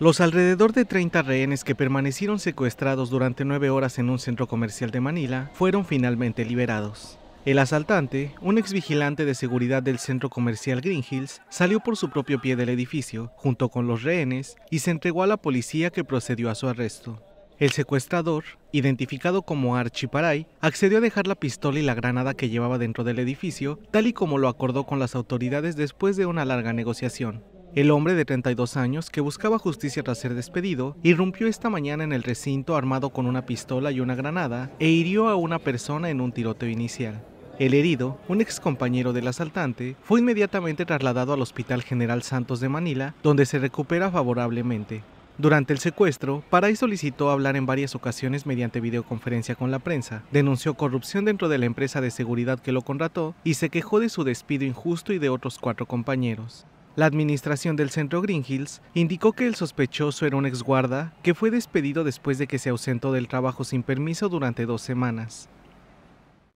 Los alrededor de 30 rehenes que permanecieron secuestrados durante nueve horas en un centro comercial de Manila fueron finalmente liberados. El asaltante, un ex vigilante de seguridad del centro comercial Green Hills, salió por su propio pie del edificio, junto con los rehenes, y se entregó a la policía que procedió a su arresto. El secuestrador, identificado como Archie accedió a dejar la pistola y la granada que llevaba dentro del edificio, tal y como lo acordó con las autoridades después de una larga negociación. El hombre de 32 años, que buscaba justicia tras ser despedido, irrumpió esta mañana en el recinto armado con una pistola y una granada e hirió a una persona en un tiroteo inicial. El herido, un ex compañero del asaltante, fue inmediatamente trasladado al Hospital General Santos de Manila, donde se recupera favorablemente. Durante el secuestro, Paray solicitó hablar en varias ocasiones mediante videoconferencia con la prensa, denunció corrupción dentro de la empresa de seguridad que lo contrató y se quejó de su despido injusto y de otros cuatro compañeros. La administración del centro Green Hills indicó que el sospechoso era un exguarda que fue despedido después de que se ausentó del trabajo sin permiso durante dos semanas.